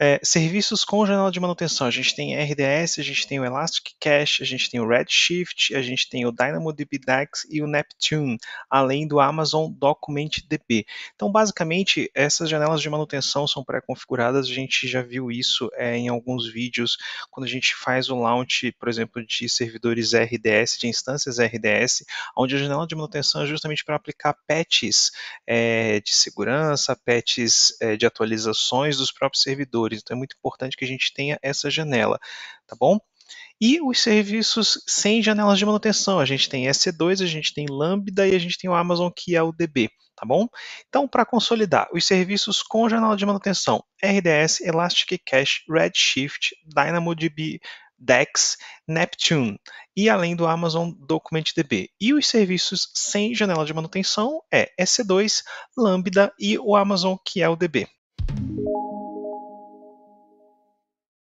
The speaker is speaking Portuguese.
É, serviços com janela de manutenção. A gente tem RDS, a gente tem o Elastic Cache, a gente tem o Redshift, a gente tem o DynamoDB DAX e o Neptune, além do Amazon DocumentDB. Então, basicamente, essas janelas de manutenção são pré-configuradas. A gente já viu isso é, em alguns vídeos quando a gente faz o launch, por exemplo, de servidores RDS, de instâncias RDS, onde a janela de manutenção é justamente para aplicar patches é, de segurança, patches é, de atualizações dos próprios servidores. Então é muito importante que a gente tenha essa janela, tá bom? E os serviços sem janelas de manutenção, a gente tem S2, a gente tem Lambda e a gente tem o Amazon que é o DB, tá bom? Então, para consolidar, os serviços com janela de manutenção, RDS, Elastic Cache, Redshift, DynamoDB, DEX, Neptune e além do Amazon DocumentDB. E os serviços sem janela de manutenção é S2, Lambda e o Amazon que é o DB,